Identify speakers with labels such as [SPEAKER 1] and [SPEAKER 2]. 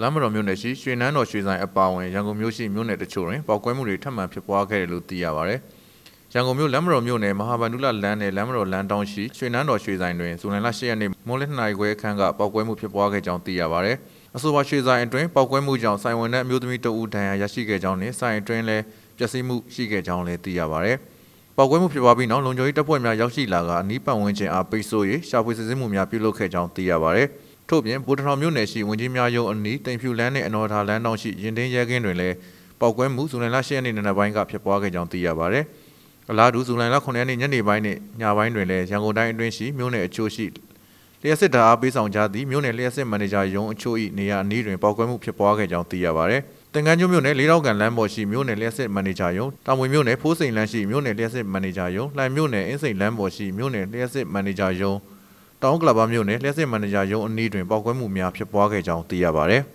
[SPEAKER 1] လမ်းမတော်မြို့နယ်ရှိရွှေနန်းတော်ရွှေဆိုင်
[SPEAKER 2] အပါအဝင်ရန်ကုန်မြို့ရှိမြို့နယ်တချို့တွင်ပေါက်ကွဲမှုတွေထပ်မံဖြစ်ပွားခဲ့တယ်လို့သိရပါဗျ။ရန်ကုန်မြို့လမ်းမတော်မြို့နယ်မဟာဗန္ဓုလလမ်းနယ်လမ်းမတော်လမ်းတောင်းရှိရွှေနန်းတော်ရွှေဆိုင်တွင်ဇူလိုင်လ10ရက်နေ့မိုးလင်းနိုင်ခွဲခန်းကပေါက်ကွဲမှုဖြစ်ပွားခဲ့ကြောင်းသိရပါဗျ။အဆိုပါရွှေဆိုင်အတွင်းပေါက်ကွဲမှုကြောင့်ဆိုင်ဝန်နဲ့အမျိုးသမီးတအူးဒဏ်ရာရရှိခဲ့ကြောင်းနဲ့ဆိုင်အတွင်းလည်းပျက်စီးမှုရှိခဲ့ကြောင်းလည်းသိရပါဗျ။ပောက်ကွဲမှုဖြစ်ပွားပြီးနောက်လုံခြုံရေးတပ်ဖွဲ့များရောက်ရှိလာကအနီးပတ်ဝန်းကျင်အားပိတ်ဆို့ရေးရှာဖွေစစ်ဆေးမှုများပြုလုပ်ခဲ့ကြောင်းသိရပါဗျ။ထို့ပြင်ဘူတထောင်မြို့နယ်ရှိဝင်ကြီးများရုံးအနီးတိမ်ဖြူလန်းနှင့်အနော်ထာလန်းတောင်ရှိရင်တင်းရဲကင်းတွင်လည်းပောက်ကွဲမှုဇူလိုင်လ10ရက်နေ့နံနက်ပိုင်းကဖြစ်ပွားခဲ့ကြောင်းသိရပါဗျ။အလားတူဇူလိုင်လ9ရက်နေ့ညနေပိုင်းနဲ့ညပိုင်းတွင်လည်းရန်ကုန်တိုင်းအတွင်းရှိမြို့နယ်အချို့ရှိလျှက်စစ်ဓာတ်အားပေးဆောင်ကြသည့်မြို့နယ်လျှက်စစ်မန်နေဂျာရုံးအချို့၏နေရာအနီးတွင်ပောက်ကွဲမှုဖြစ်ပွားခဲ့ကြောင်းသိရပါဗျ။တင်ကန်းကျွန်းမြို့နယ်လေးတောက်ကန်လမ်းပေါ်ရှိမြို့နယ်လျှက်စစ်မန်နေဂျာရုံးတာမွေမြို့နယ်ဖိုးစိန်လမ်းရှိမြို့နယ်လျှက်စစ်မန်နေဂျာရုံးလှိုင်မြို့နယ်အင်းစိန်လမ်းပေါ်ရှိမြို့နယ်လျှက်စစ်မန်နေဂျာရုံးတောင်းကလဘာမြို့နယ်လျှက်စစ်မန်နေဂျာရုံးအနီးတွင်ပောက်ကွဲမှုများဖြစ်ပွားခဲ့ကြောင်းသိရပါသည်။